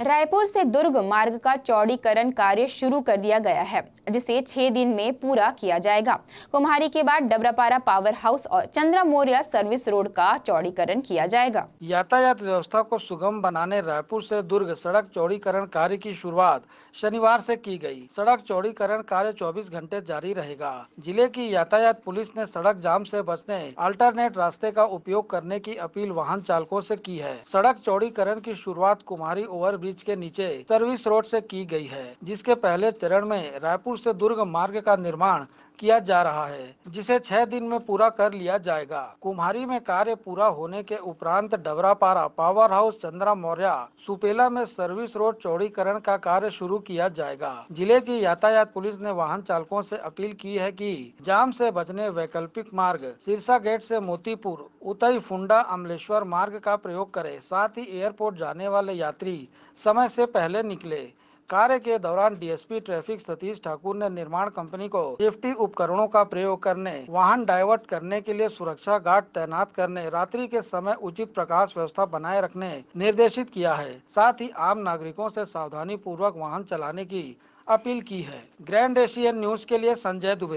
रायपुर से दुर्ग मार्ग का चौड़ीकरण कार्य शुरू कर दिया गया है जिसे छह दिन में पूरा किया जाएगा कुम्हारी के बाद डबरापारा पावर हाउस और चंद्रा मौर्या सर्विस रोड का चौड़ीकरण किया जाएगा यातायात व्यवस्था को सुगम बनाने रायपुर से दुर्ग सड़क चौड़ीकरण कार्य की शुरुआत शनिवार से की गई। सड़क चौड़ीकरण कार्य चौबीस घंटे जारी रहेगा जिले की यातायात पुलिस ने सड़क जाम ऐसी बचने अल्टरनेट रास्ते का उपयोग करने की अपील वाहन चालकों ऐसी की है सड़क चौड़ीकरण की शुरुआत कुम्हारी ओवर ब्रिज के नीचे सर्विस रोड से की गई है जिसके पहले चरण में रायपुर से दुर्ग मार्ग का निर्माण किया जा रहा है जिसे छह दिन में पूरा कर लिया जाएगा कुम्हारी में कार्य पूरा होने के उपरांत डबरापारा पावर हाउस चंद्रा मौर्य सुपेला में सर्विस रोड चौड़ीकरण का कार्य शुरू किया जाएगा जिले की यातायात पुलिस ने वाहन चालकों से अपील की है कि जाम से बचने वैकल्पिक मार्ग सिरसा गेट से मोतीपुर उतई फुंडा अमलेश्वर मार्ग का प्रयोग करे साथ ही एयरपोर्ट जाने वाले यात्री समय से पहले निकले कार्य के दौरान डीएसपी ट्रैफिक सतीश ठाकुर ने निर्माण कंपनी को सेफ्टी उपकरणों का प्रयोग करने वाहन डाइवर्ट करने के लिए सुरक्षा गार्ड तैनात करने रात्रि के समय उचित प्रकाश व्यवस्था बनाए रखने निर्देशित किया है साथ ही आम नागरिकों से सावधानी पूर्वक वाहन चलाने की अपील की है ग्रैंड एशियन न्यूज के लिए संजय दुबे